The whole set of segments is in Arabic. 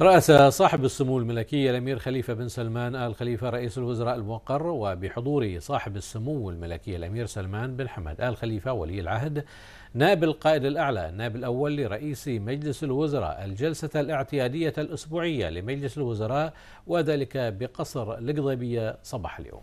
رأس صاحب السمو الملكي الأمير خليفة بن سلمان آل خليفة رئيس الوزراء الموقر وبحضور صاحب السمو الملكي الأمير سلمان بن حمد آل خليفة ولي العهد نائب القائد الأعلى نائب الأول لرئيس مجلس الوزراء الجلسة الاعتيادية الأسبوعية لمجلس الوزراء وذلك بقصر القضيبية صباح اليوم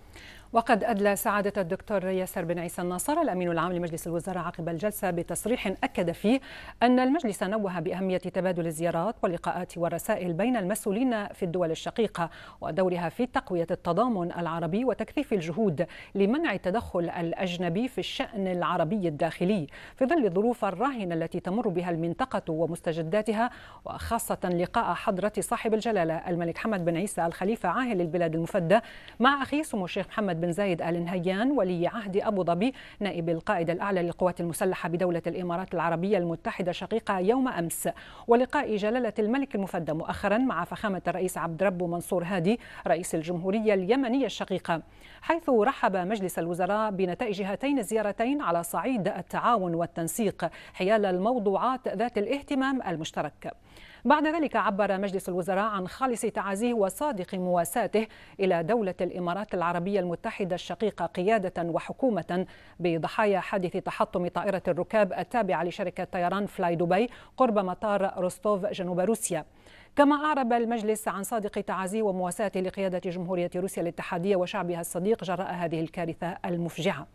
وقد أدلى سعادة الدكتور ياسر بن عيسى الناصر الأمين العام لمجلس الوزراء عقب الجلسة بتصريح أكد فيه أن المجلس نوه بأهمية تبادل الزيارات واللقاءات والرسائل بين المسؤولين في الدول الشقيقة ودورها في تقوية التضامن العربي وتكثيف الجهود لمنع التدخل الأجنبي في الشأن العربي الداخلي في ظل الظروف الراهنة التي تمر بها المنطقة ومستجداتها وخاصة لقاء حضرة صاحب الجلالة الملك حمد بن عيسى الخليفة عاهل البلاد المفدى مع أخيه سمو الشيخ محمد بن بن زايد آل نهيان ولي عهد أبو ظبي نائب القائد الأعلى للقوات المسلحة بدولة الإمارات العربية المتحدة شقيقة يوم أمس ولقاء جلالة الملك المفدى مؤخرا مع فخامة الرئيس عبد ربه منصور هادي رئيس الجمهورية اليمنية الشقيقة حيث رحب مجلس الوزراء بنتائج هاتين الزيارتين على صعيد التعاون والتنسيق حيال الموضوعات ذات الاهتمام المشترك بعد ذلك عبر مجلس الوزراء عن خالص تعازيه وصادق مواساته إلى دولة الإمارات العربية المتحدة الشقيقة قيادة وحكومة بضحايا حادث تحطم طائرة الركاب التابعة لشركة طيران فلاي دبي قرب مطار روستوف جنوب روسيا كما أعرب المجلس عن صادق تعازيه ومواساة لقيادة جمهورية روسيا الاتحادية وشعبها الصديق جراء هذه الكارثة المفجعة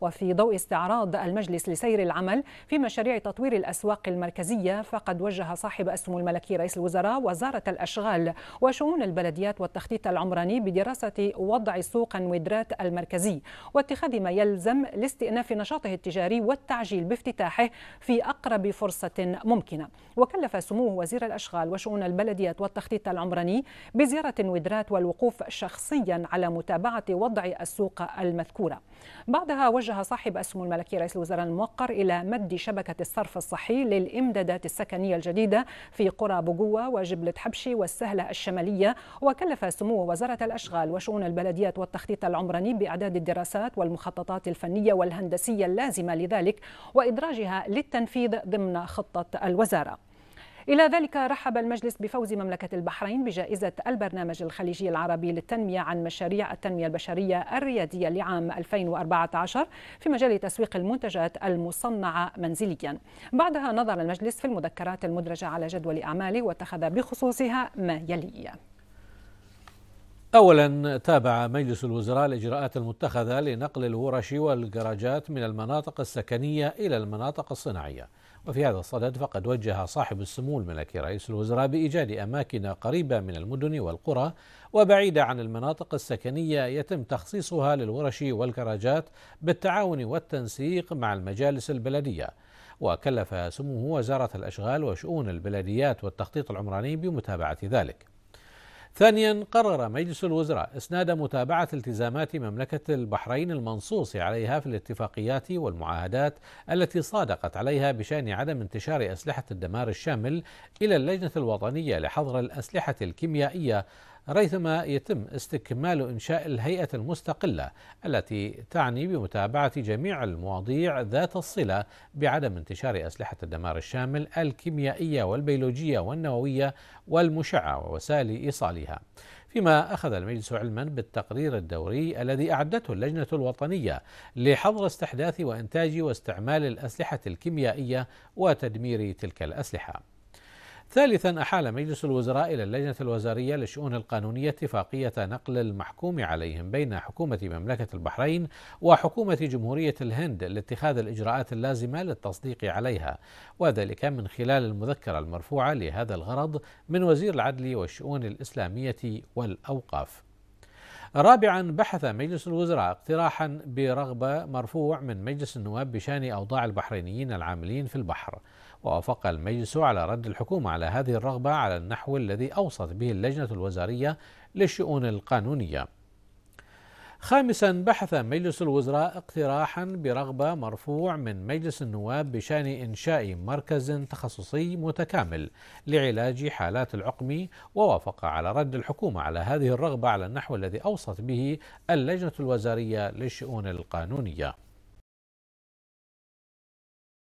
وفي ضوء استعراض المجلس لسير العمل في مشاريع تطوير الأسواق المركزية فقد وجه صاحب السمو الملكي رئيس الوزراء وزارة الأشغال وشؤون البلديات والتخطيط العمراني بدراسة وضع سوق ودرات المركزي واتخاذ ما يلزم لاستئناف نشاطه التجاري والتعجيل بافتتاحه في أقرب فرصة ممكنة وكلف سموه وزير الأشغال وشؤون شؤون البلديات والتخطيط العمراني بزيارة ودرات والوقوف شخصيا على متابعة وضع السوق المذكورة بعدها وجه صاحب السمو الملكي رئيس الوزراء الموقر إلى مد شبكة الصرف الصحي للإمدادات السكنية الجديدة في قرى بقوة وجبلة حبشي والسهلة الشمالية وكلف سمو وزارة الأشغال وشؤون البلديات والتخطيط العمراني بإعداد الدراسات والمخططات الفنية والهندسية اللازمة لذلك وإدراجها للتنفيذ ضمن خطة الوزارة إلى ذلك رحب المجلس بفوز مملكة البحرين بجائزة البرنامج الخليجي العربي للتنمية عن مشاريع التنمية البشرية الريادية لعام 2014 في مجال تسويق المنتجات المصنعة منزليا بعدها نظر المجلس في المذكرات المدرجة على جدول أعماله واتخذ بخصوصها ما يلي أولا تابع مجلس الوزراء الإجراءات المتخذة لنقل الورش والجراجات من المناطق السكنية إلى المناطق الصناعية وفي هذا الصدد فقد وجه صاحب السمو الملكي رئيس الوزراء بإيجاد أماكن قريبة من المدن والقرى وبعيدة عن المناطق السكنية يتم تخصيصها للورش والجراجات بالتعاون والتنسيق مع المجالس البلدية وكلف سموه وزارة الأشغال وشؤون البلديات والتخطيط العمراني بمتابعة ذلك ثانيا قرر مجلس الوزراء اسناد متابعه التزامات مملكه البحرين المنصوص عليها في الاتفاقيات والمعاهدات التي صادقت عليها بشان عدم انتشار اسلحه الدمار الشامل الى اللجنه الوطنيه لحظر الاسلحه الكيميائيه ريثما يتم استكمال إنشاء الهيئة المستقلة التي تعني بمتابعة جميع المواضيع ذات الصلة بعدم انتشار أسلحة الدمار الشامل الكيميائية والبيولوجية والنووية والمشعة ووسائل إيصالها فيما أخذ المجلس علما بالتقرير الدوري الذي أعدته اللجنة الوطنية لحظر استحداث وإنتاج واستعمال الأسلحة الكيميائية وتدمير تلك الأسلحة ثالثا أحال مجلس الوزراء إلى اللجنة الوزارية للشؤون القانونية اتفاقية نقل المحكوم عليهم بين حكومة مملكة البحرين وحكومة جمهورية الهند لاتخاذ الإجراءات اللازمة للتصديق عليها وذلك من خلال المذكرة المرفوعة لهذا الغرض من وزير العدل والشؤون الإسلامية والأوقاف رابعا بحث مجلس الوزراء اقتراحا برغبة مرفوع من مجلس النواب بشأن أوضاع البحرينيين العاملين في البحر ووافق المجلس على رد الحكومة على هذه الرغبة على النحو الذي أوصت به اللجنة الوزارية للشؤون القانونية خامسا بحث مجلس الوزراء اقتراحا برغبة مرفوع من مجلس النواب بشأن إنشاء مركز تخصصي متكامل لعلاج حالات العقم ووافق على رد الحكومة على هذه الرغبة على النحو الذي أوصت به اللجنة الوزارية للشؤون القانونية